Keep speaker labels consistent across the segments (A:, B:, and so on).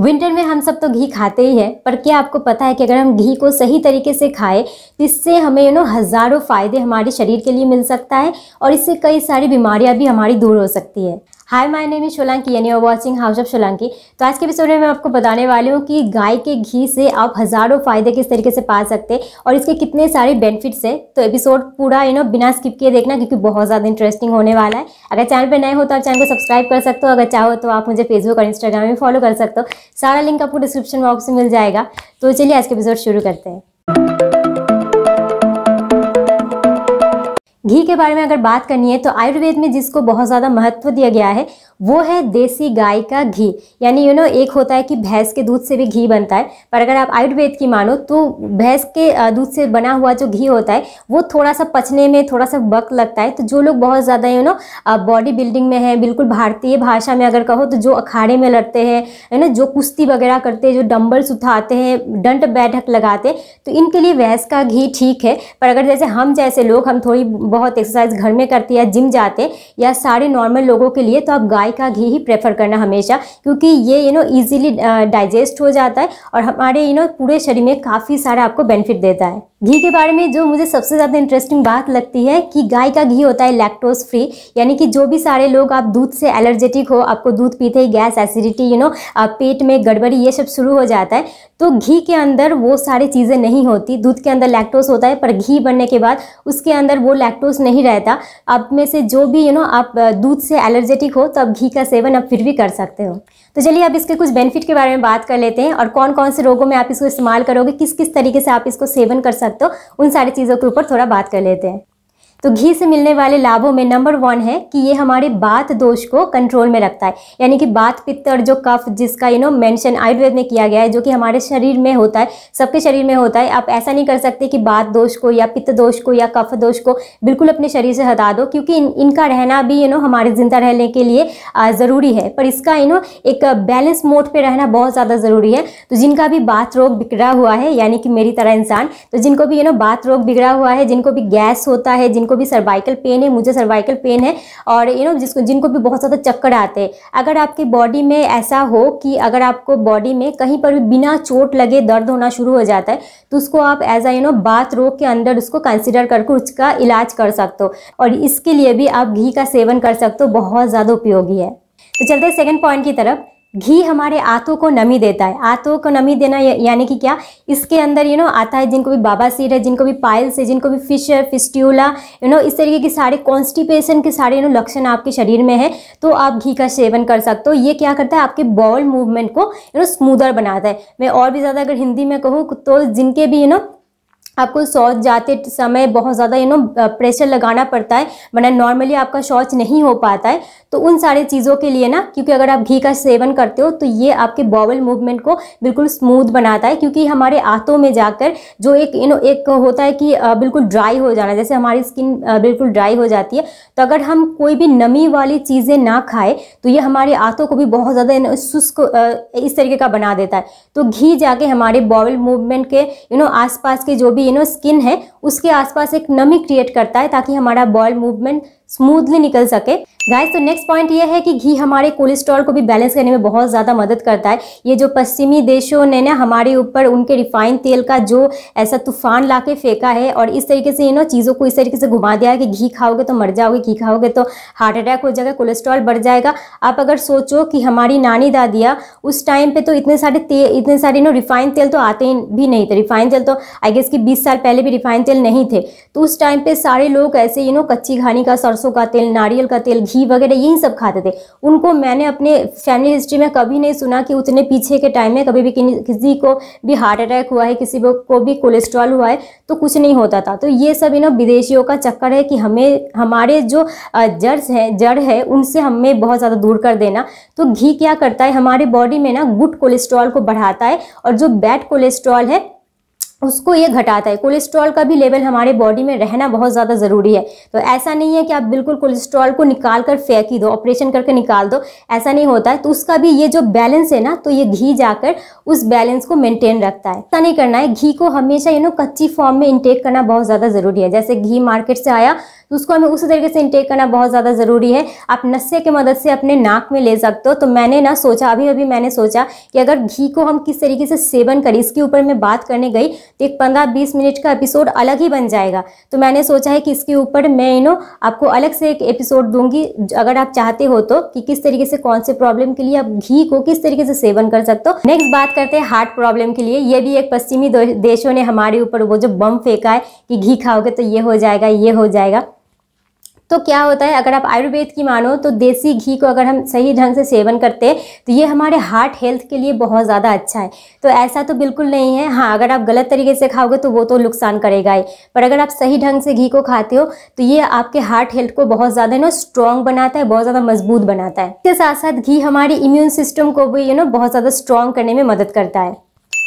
A: winter में हम सब तो घी खाते ही हैं पर क्या आपको पता है कि अगर हम घी को सही तरीके से खाएं तो इससे हमें यू नो हज़ारों फ़ायदे हमारे शरीर के लिए मिल सकता है और इससे कई सारी बीमारियां भी हमारी दूर हो सकती है hi my name is Sholanki यानी are watching house of Sholanki तो आज के एपिसोड में मैं आपको बताने वाली हूँ कि गाय के घी से आप हज़ारों फायदे किस तरीके से पा सकते हैं और इसके कितने सारे बेनिफिट्स हैं तो एपिसोड पूरा यू नो बिना स्किप किए देखना क्योंकि बहुत ज़्यादा इंटरेस्टिंग होने वाला है अगर चैनल पर नए हो तो आप चैनल को सब्सक्राइब कर सकते हो अगर चाहो तो आप मुझे फेसबुक और इंस्टाग्राम में फॉलो कर सकते हो सारा लिंक आपको डिस्क्रिप्शन बॉक्स में मिल जाएगा तो चलिए आज के एपिसोड शुरू करते हैं घी के बारे में अगर बात करनी है तो आयुर्वेद में जिसको बहुत ज़्यादा महत्व दिया गया है वो है देसी गाय का घी यानी यू नो एक होता है कि भैंस के दूध से भी घी बनता है पर अगर आप आयुर्वेद की मानो तो भैंस के दूध से बना हुआ जो घी होता है वो थोड़ा सा पचने में थोड़ा सा वक्त लगता है तो जो लोग बहुत ज़्यादा यू नो बॉडी बिल्डिंग में है बिल्कुल भारतीय भाषा में अगर कहो तो जो अखाड़े में लड़ते हैं है ना जो कुश्ती वगैरह करते हैं जो डम्बल्स उठाते हैं डंट बैठक लगाते हैं तो इनके लिए भैंस का घी ठीक है पर अगर जैसे हम जैसे लोग हम थोड़ी बहुत एक्सरसाइज घर में करते या जिम जाते या सारे नॉर्मल लोगों के लिए तो आप गाय का घी ही प्रेफर करना हमेशा क्योंकि ये यू नो ईजिली डाइजेस्ट हो जाता है और हमारे यू नो पूरे शरीर में काफ़ी सारा आपको बेनिफिट देता है घी के बारे में जो मुझे सबसे ज़्यादा इंटरेस्टिंग बात लगती है कि गाय का घी होता है लैक्टोज फ्री यानी कि जो भी सारे लोग आप दूध से एलर्जेटिक हो आपको दूध पीते ही गैस एसिडिटी यू नो पेट में गड़बड़ी ये सब शुरू हो जाता है तो घी के अंदर वो सारी चीज़ें नहीं होती दूध के अंदर लैक्टोज होता है पर घी बनने के बाद उसके अंदर वो लैक्टो लैक्टोज नहीं रहता आप में से जो भी यू you नो know, आप दूध से एलर्जेटिक हो तो आप घी का सेवन आप फिर भी कर सकते हो तो चलिए अब इसके कुछ बेनिफिट के बारे में बात कर लेते हैं और कौन कौन से रोगों में आप इसको इस्तेमाल करोगे किस किस तरीके से आप इसको सेवन कर सकते हो उन सारी चीज़ों के ऊपर थोड़ा बात कर लेते हैं तो घी से मिलने वाले लाभों में नंबर वन है कि ये हमारे बात दोष को कंट्रोल में रखता है यानी कि बात पित्तर जो कफ जिसका यू नो मेंशन आयुर्वेद में किया गया है जो कि हमारे शरीर में होता है सबके शरीर में होता है आप ऐसा नहीं कर सकते कि बात दोष को या पित्त दोष को या कफ दोष को बिल्कुल अपने शरीर से हटा दो क्योंकि इन, इनका रहना भी यू नो हमारे जिंदा रहने के लिए ज़रूरी है पर इसका यू नो एक बैलेंस मोड पर रहना बहुत ज़्यादा ज़रूरी है तो जिनका भी बात रोग बिगड़ा हुआ है यानी कि मेरी तरह इंसान तो जिनको भी यू नो बात रोग बिगड़ा हुआ है जिनको भी गैस होता है जिनको भी सर्वाइकल पेन है मुझे सर्वाइकल पेन है और यू नो जिसको जिनको भी बहुत ज़्यादा चक्कर आते हैं अगर आपकी बॉडी में ऐसा हो कि अगर आपको बॉडी में कहीं पर भी बिना चोट लगे दर्द होना शुरू हो जाता है तो उसको आप एज आ यू नो बात रोग के अंदर उसको कंसिडर करके उसका इलाज कर सकते हो और इसके लिए भी आप घी का सेवन कर सकते हो बहुत ज़्यादा उपयोगी है तो चलते हैं सेकेंड पॉइंट की तरफ घी हमारे आंतों को नमी देता है आंतों को नमी देना यानी कि क्या इसके अंदर यू नो आता है जिनको भी बाबा सिर है जिनको भी पाइल्स है जिनको भी फिश है फिस्ट्यूला यू नो इस तरीके के सारे कॉन्स्टिपेशन के सारे यू नो लक्षण आपके शरीर में है तो आप घी का सेवन कर सकते हो ये क्या करता है आपके बॉल मूवमेंट को यू नो स्मूदर बनाता है मैं और भी ज़्यादा अगर हिंदी में कहूँ तो जिनके भी यू नो आपको शौच जाते समय बहुत ज़्यादा यू नो प्रेशर लगाना पड़ता है वरना नॉर्मली आपका शौच नहीं हो पाता है तो उन सारे चीज़ों के लिए ना क्योंकि अगर आप घी का सेवन करते हो तो ये आपके बॉवल मूवमेंट को बिल्कुल स्मूथ बनाता है क्योंकि हमारे आँतों में जाकर जो एक यू नो एक होता है कि बिल्कुल ड्राई हो जाना जैसे हमारी स्किन बिल्कुल ड्राई हो जाती है तो अगर हम कोई भी नमी वाली चीज़ें ना खाए तो ये हमारे आँतों को भी बहुत ज़्यादा शुष्क इस तरीके का बना देता है तो घी जाके हमारे बॉवल मूवमेंट के यू नो आस के जो भी ये नो स्किन है उसके आसपास एक नमी क्रिएट करता है ताकि हमारा बॉल मूवमेंट स्मूथली निकल सके गाइस तो नेक्स्ट पॉइंट ये है कि घी हमारे कोलेस्ट्रॉल को भी बैलेंस करने में बहुत ज़्यादा मदद करता है ये जो पश्चिमी देशों ने ना हमारे ऊपर उनके रिफाइंड तेल का जो ऐसा तूफान ला के फेंका है और इस तरीके से ये नो चीज़ों को इस तरीके से घुमा दिया है कि घी खाओगे तो मर जाओगे घी खाओगे तो हार्ट अटैक हो जाएगा कोलेस्ट्रॉल बढ़ जाएगा आप अगर सोचो कि हमारी नानी दादियाँ उस टाइम पर तो इतने सारे तेल इतने सारे नो रिफाइंड तेल तो आते भी नहीं थे रिफाइंड तेल तो आई गेस कि बीस साल पहले भी रिफाइन तेल नहीं थे तो उस टाइम पर सारे लोग ऐसे यू नो कच्ची घानी का सरसों का तेल नारियल का तेल घी वगैरह यही सब खाते थे उनको मैंने अपने फैमिली हिस्ट्री में कभी नहीं सुना कि उतने पीछे के टाइम में कभी भी किसी को भी हार्ट अटैक हुआ है किसी को भी कोलेस्ट्रॉल हुआ है तो कुछ नहीं होता था तो ये सब इन विदेशियों का चक्कर है कि हमें हमारे जो जड़ हैं जड़ है उनसे हमें बहुत ज़्यादा दूर कर देना तो घी क्या करता है हमारे बॉडी में ना गुड कोलेस्ट्रॉल को बढ़ाता है और जो बैड कोलेस्ट्रॉल है उसको ये घटाता है कोलेस्ट्रॉल का भी लेवल हमारे बॉडी में रहना बहुत ज़्यादा ज़रूरी है तो ऐसा नहीं है कि आप बिल्कुल कोलेस्ट्रॉल को निकाल कर फेंक ही दो ऑपरेशन करके निकाल दो ऐसा नहीं होता है तो उसका भी ये जो बैलेंस है ना तो ये घी जाकर उस बैलेंस को मेंटेन रखता है ऐसा नहीं करना है घी को हमेशा यू नो कच्ची फॉर्म में इंटेक करना बहुत ज़्यादा ज़रूरी है जैसे घी मार्केट से आया तो उसको हमें उसी तरीके से इंटेक करना बहुत ज़्यादा ज़रूरी है आप नस्से की मदद से अपने नाक में ले सकते हो तो मैंने ना सोचा अभी अभी मैंने सोचा कि अगर घी को हम किस तरीके से सेवन करें इसके ऊपर मैं बात करने गई तो एक पंद्रह बीस मिनट का एपिसोड अलग ही बन जाएगा तो मैंने सोचा है कि इसके ऊपर मैं यू नो आपको अलग से एक एपिसोड दूंगी अगर आप चाहते हो तो कि किस तरीके से कौन से प्रॉब्लम के लिए आप घी को किस तरीके से सेवन कर सकते हो नेक्स्ट बात करते हैं हार्ट प्रॉब्लम के लिए ये भी एक पश्चिमी देशों ने हमारे ऊपर वो जो बम फेंका है कि घी खाओगे तो ये हो जाएगा ये हो जाएगा तो क्या होता है अगर आप आयुर्वेद की मानो तो देसी घी को अगर हम सही ढंग से सेवन करते हैं तो ये हमारे हार्ट हेल्थ के लिए बहुत ज़्यादा अच्छा है तो ऐसा तो बिल्कुल नहीं है हाँ अगर आप गलत तरीके से खाओगे तो वो तो नुकसान करेगा ही पर अगर आप सही ढंग से घी को खाते हो तो ये आपके हार्ट हेल्थ को बहुत ज़्यादा ना स्ट्रॉन्ग बनाता है बहुत ज़्यादा मजबूत बनाता है इसके साथ साथ घी हमारे इम्यून सिस्टम को भी यू नो बहुत ज़्यादा स्ट्रॉन्ग करने में मदद करता है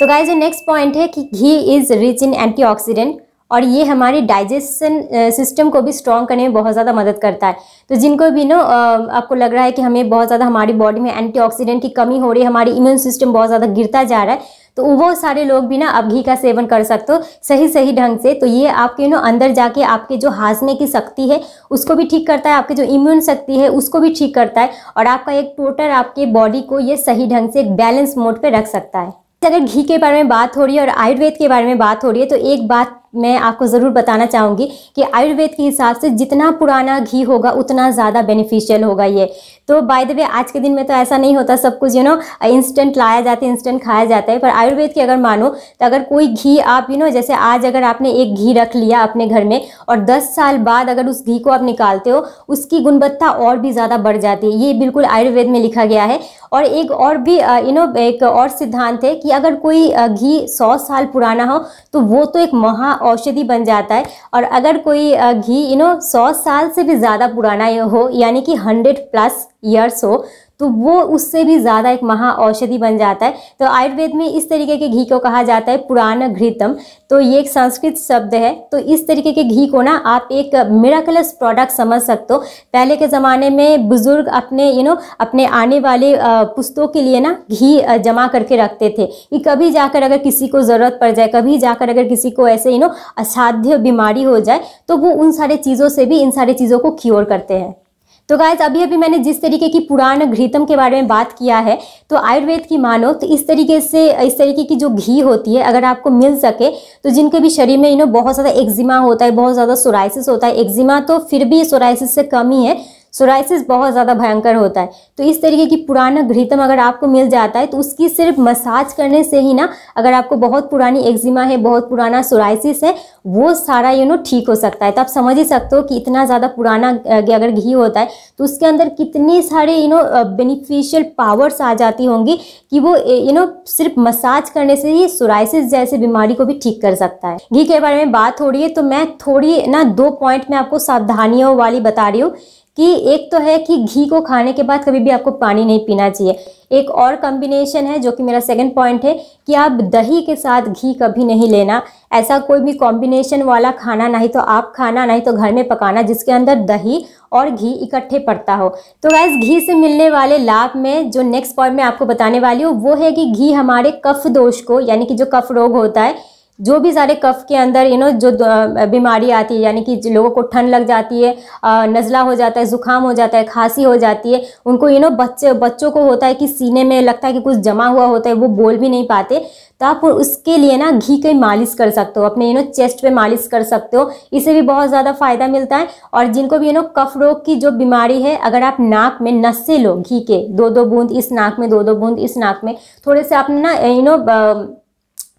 A: तो गाय जो नेक्स्ट पॉइंट है कि ghee is rich in antioxidant और ये हमारे डाइजेशन सिस्टम को भी स्ट्रॉन्ग करने में बहुत ज़्यादा मदद करता है तो जिनको भी ना आपको लग रहा है कि हमें बहुत ज़्यादा हमारी बॉडी में एंटीऑक्सीडेंट की कमी हो रही है हमारी इम्यून सिस्टम बहुत ज़्यादा गिरता जा रहा है तो वो सारे लोग भी ना आप घी का सेवन कर सकते हो सही सही ढंग से तो ये आपके ना अंदर जाके आपके जो हाजमे की शक्ति है उसको भी ठीक करता है आपकी जो इम्यून शक्ति है उसको भी ठीक करता है और आपका एक टोटल आपके बॉडी को ये सही ढंग से एक बैलेंस मोड पर रख सकता है अगर घी के बारे में बात हो रही है और आयुर्वेद के बारे में बात हो रही है तो एक बात मैं आपको ज़रूर बताना चाहूँगी कि आयुर्वेद के हिसाब से जितना पुराना घी होगा उतना ज़्यादा बेनिफिशियल होगा ये तो बाय द वे आज के दिन में तो ऐसा नहीं होता सब कुछ यू नो इंस्टेंट लाया जाता है इंस्टेंट खाया जाता है पर आयुर्वेद की अगर मानो तो अगर कोई घी आप यू नो जैसे आज अगर आपने एक घी रख लिया अपने घर में और दस साल बाद अगर उस घी को आप निकालते हो उसकी गुणवत्ता और भी ज़्यादा बढ़ जाती है ये बिल्कुल आयुर्वेद में लिखा गया है और एक और भी यू नो एक और सिद्धांत है कि अगर कोई घी सौ साल पुराना हो तो वो तो एक महा औषधि बन जाता है और अगर कोई घी यू नो सौ साल से भी ज़्यादा पुराना हो यानी कि हंड्रेड प्लस ईयर्स हो तो वो उससे भी ज़्यादा एक महा औषधि बन जाता है तो आयुर्वेद में इस तरीके के घी को कहा जाता है पुराण घृतम तो ये एक संस्कृत शब्द है तो इस तरीके के घी को ना आप एक मिराकलस प्रोडक्ट समझ सकते हो पहले के ज़माने में बुज़ुर्ग अपने यू नो अपने आने वाले पुस्तों के लिए ना घी जमा करके रखते थे कि कभी जाकर अगर किसी को ज़रूरत पड़ जाए कभी जाकर अगर किसी को ऐसे यू नो असाध्य बीमारी हो जाए तो वो उन सारे चीज़ों से भी इन सारी चीज़ों को क्योर करते हैं तो गाइज अभी अभी मैंने जिस तरीके की पुराण घृतम के बारे में बात किया है तो आयुर्वेद की मानो तो इस तरीके से इस तरीके की जो घी होती है अगर आपको मिल सके तो जिनके भी शरीर में यू नो बहुत ज़्यादा एक्जिमा होता है बहुत ज़्यादा सोराइसिस होता है एक्जिमा तो फिर भी सोराइसिस से कम ही है सोराइसिस बहुत ज़्यादा भयंकर होता है तो इस तरीके की पुराना घृतम अगर आपको मिल जाता है तो उसकी सिर्फ मसाज करने से ही ना अगर आपको बहुत पुरानी एक्जिमा है बहुत पुराना सोराइसिस है वो सारा यू नो ठीक हो सकता है तो आप समझ ही सकते हो कि इतना ज़्यादा पुराना अगर घी होता है तो उसके अंदर कितने सारे यू नो बेनिफिशियल पावर्स आ जाती होंगी कि वो यू नो सिर्फ मसाज करने से ही सोराइसिस जैसे बीमारी को भी ठीक कर सकता है घी के बारे में बात हो रही है तो मैं थोड़ी ना दो पॉइंट में आपको सावधानियों वाली बता रही हूँ कि एक तो है कि घी को खाने के बाद कभी भी आपको पानी नहीं पीना चाहिए एक और कॉम्बिनेशन है जो कि मेरा सेकंड पॉइंट है कि आप दही के साथ घी कभी नहीं लेना ऐसा कोई भी कॉम्बिनेशन वाला खाना नहीं तो आप खाना नहीं तो घर में पकाना जिसके अंदर दही और घी इकट्ठे पड़ता हो तो वैस घी से मिलने वाले लाभ में जो नेक्स्ट पॉइंट मैं आपको बताने वाली हूँ वो है कि घी हमारे कफ दोष को यानी कि जो कफ रोग होता है जो भी सारे कफ के अंदर यू नो जो बीमारी आती है यानी कि लोगों को ठंड लग जाती है नज़ला हो जाता है ज़ुकाम हो जाता है खांसी हो जाती है उनको यू नो बच्चे बच्चों को होता है कि सीने में लगता है कि कुछ जमा हुआ होता है वो बोल भी नहीं पाते तो आप उसके लिए ना घी की मालिश कर सकते हो अपने यू नो चेस्ट पे मालिश कर सकते हो इससे भी बहुत ज़्यादा फ़ायदा मिलता है और जिनको भी यू नो कफ रोग की जो बीमारी है अगर आप नाक में नस्से लो घी के दो दो बूंद इस नाक में दो दो बूंद इस नाक में थोड़े से आपने ना यू नो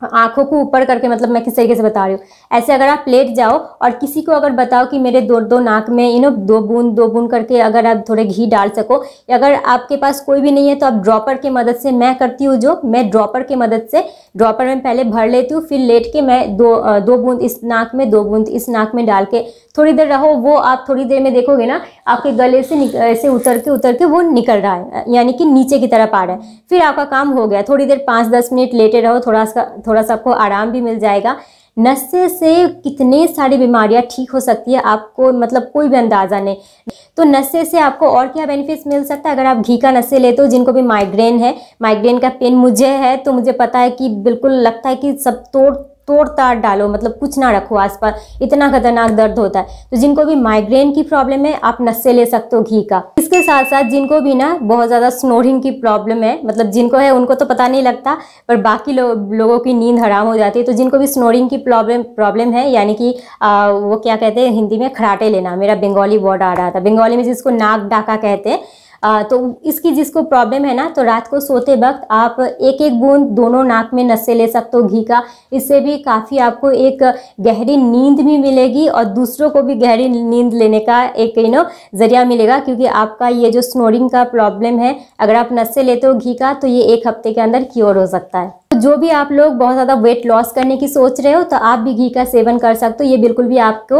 A: हाँ, आंखों को ऊपर करके मतलब मैं किस तरीके से बता रही हूँ ऐसे अगर आप लेट जाओ और किसी को अगर बताओ कि मेरे दो दो नाक में यू नो दो बूंद दो बूंद करके अगर आप थोड़े घी डाल सको या अगर आपके पास कोई भी नहीं है तो आप ड्रॉपर की मदद से मैं करती हूँ जो मैं ड्रॉपर की मदद से ड्रॉपर में पहले भर लेती हूँ फिर लेट के मैं दो दो बूंद इस नाक में दो बूंद इस नाक में डाल के थोड़ी देर रहो वो आप थोड़ी देर में देखोगे ना आपके गले से ऐसे उतर के उतर के वो निकल रहा है यानी कि नीचे की तरफ आ रहा है फिर आपका काम हो गया थोड़ी देर पाँच दस मिनट लेटे रहो थोड़ा सा थोड़ा सा आपको आराम भी मिल जाएगा नशे से कितने सारी बीमारियां ठीक हो सकती है आपको मतलब कोई भी अंदाज़ा नहीं तो नशे से आपको और क्या बेनिफिट्स मिल सकता है अगर आप घी का नशे लेते हो जिनको भी माइग्रेन है माइग्रेन का पेन मुझे है तो मुझे पता है कि बिल्कुल लगता है कि सब तोड़ तोड़ ताड़ डालो मतलब कुछ ना रखो आस पास इतना खतरनाक दर्द होता है तो जिनको भी माइग्रेन की प्रॉब्लम है आप नस्से ले सकते हो घी का इसके साथ साथ जिनको भी ना बहुत ज़्यादा स्नोरिंग की प्रॉब्लम है मतलब जिनको है उनको तो पता नहीं लगता पर बाकी लो, लोगों की नींद हराम हो जाती है तो जिनको भी स्नोरिंग की प्रॉब्लम प्रॉब्लम है यानी कि आ, वो क्या कहते हैं हिंदी में खराटे लेना मेरा बंगाली वर्ड आ रहा था बंगाली में जिसको नाक डाका कहते हैं आ, तो इसकी जिसको प्रॉब्लम है ना तो रात को सोते वक्त आप एक एक बूंद दोनों नाक में नस्से ले सकते हो घी का इससे भी काफ़ी आपको एक गहरी नींद भी मिलेगी और दूसरों को भी गहरी नींद लेने का एक यू नो ज़रिया मिलेगा क्योंकि आपका ये जो स्नोरिंग का प्रॉब्लम है अगर आप नस्से लेते हो घी का तो ये एक हफ्ते के अंदर क्योर हो सकता है जो भी आप लोग बहुत ज़्यादा वेट लॉस करने की सोच रहे हो तो आप भी घी का सेवन कर सकते हो ये बिल्कुल भी आपको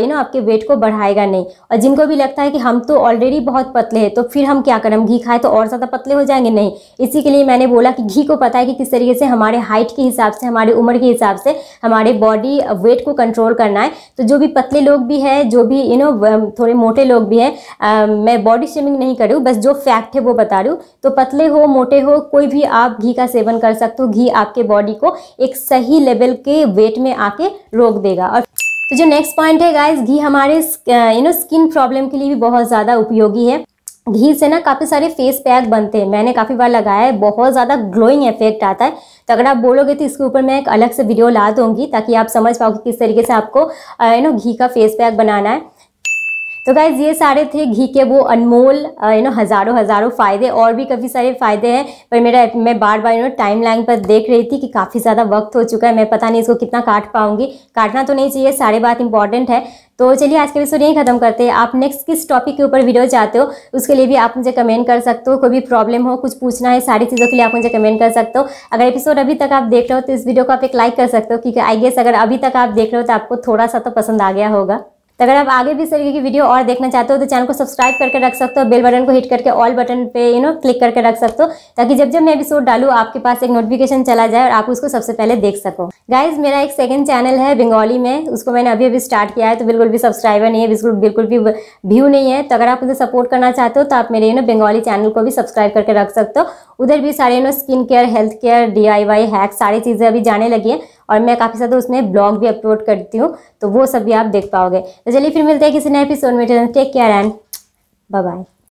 A: यू नो आपके वेट को बढ़ाएगा नहीं और जिनको भी लगता है कि हम तो ऑलरेडी बहुत पतले हैं तो फिर हम क्या करें हम घी खाएं तो और ज़्यादा पतले हो जाएंगे नहीं इसी के लिए मैंने बोला कि घी को पता है कि किस तरीके से हमारे हाइट के हिसाब से हमारे उम्र के हिसाब से हमारे बॉडी वेट को कंट्रोल करना है तो जो भी पतले लोग भी हैं जो भी यू नो थोड़े मोटे लोग भी हैं मैं बॉडी शेमिंग नहीं करूँ बस जो फैक्ट है वो बता रही हूँ तो पतले हो मोटे हो कोई भी आप घी का सेवन कर सकते हो घी आपके बॉडी को एक सही लेवल के वेट में आके रोक देगा और तो जो नेक्स्ट पॉइंट है गाइस घी हमारे यू नो स्किन प्रॉब्लम के लिए भी बहुत ज़्यादा उपयोगी है घी से ना काफ़ी सारे फेस पैक बनते हैं मैंने काफ़ी बार लगाया है बहुत ज़्यादा ग्लोइंग इफेक्ट आता है तो अगर आप बोलोगे तो इसके ऊपर मैं एक अलग से वीडियो ला दूंगी ताकि आप समझ पाओगे किस तरीके से आपको यू uh, नो घी का फेस पैक बनाना है तो गाइज ये सारे थे घी के वो अनमोल यू नो हज़ारों हज़ारों फ़ायदे और भी काफ़ी सारे फ़ायदे हैं पर मेरा मैं बार बार यू नो टाइम लाइन पर देख रही थी कि काफ़ी ज़्यादा वक्त हो चुका है मैं पता नहीं इसको कितना काट पाऊंगी काटना तो नहीं चाहिए सारे बात इंपॉर्टेंट है तो चलिए आज के एपिसोड यहीं खत्म करते हैं आप नेक्स्ट किस टॉपिक के ऊपर वीडियो चाहते हो उसके लिए भी आप मुझे कमेंट कर सकते हो कोई भी प्रॉब्लम हो कुछ पूछना है सारी चीज़ों के लिए आप मुझे कमेंट कर सकते हो अगर एपिसोड अभी तक आप देख रहे हो तो इस वीडियो को आप एक लाइक कर सकते हो क्योंकि आई गेस अगर अभी तक आप देख रहे हो तो आपको थोड़ा सा तो पसंद आ गया होगा तो अगर आप आगे भी इस तरीके की वीडियो और देखना चाहते हो तो चैनल को सब्सक्राइब करके रख सकते हो बेल बटन को हिट करके ऑल बटन पे यू नो क्लिक करके रख सकते हो ताकि जब जब मैं एपिसोड डालू आपके पास एक नोटिफिकेशन चला जाए और आप उसको सबसे पहले देख सको गाइज मेरा एक सेकंड चैनल है बंगाली में उसको मैंने अभी अभी स्टार्ट किया है तो बिल्कुल भी सब्सक्राइबर नहीं है बिल्कुल बिल्कुल भी व्यू नहीं है तो अगर आप उसे सपोर्ट करना चाहते हो तो आप मेरे यू नो बंगाली चैनल को भी सब्सक्राइब करके रख सकते हो उधर भी सारे you know skin care health care D I hack सारी चीज़ें अभी जाने लगी हैं और मैं काफ़ी ज़्यादा उसमें ब्लॉग भी अपलोड करती हूँ तो वो सब भी आप देख पाओगे तो चलिए फिर मिलते हैं किसी नए एपिसोड में टेक केयर एंड बाय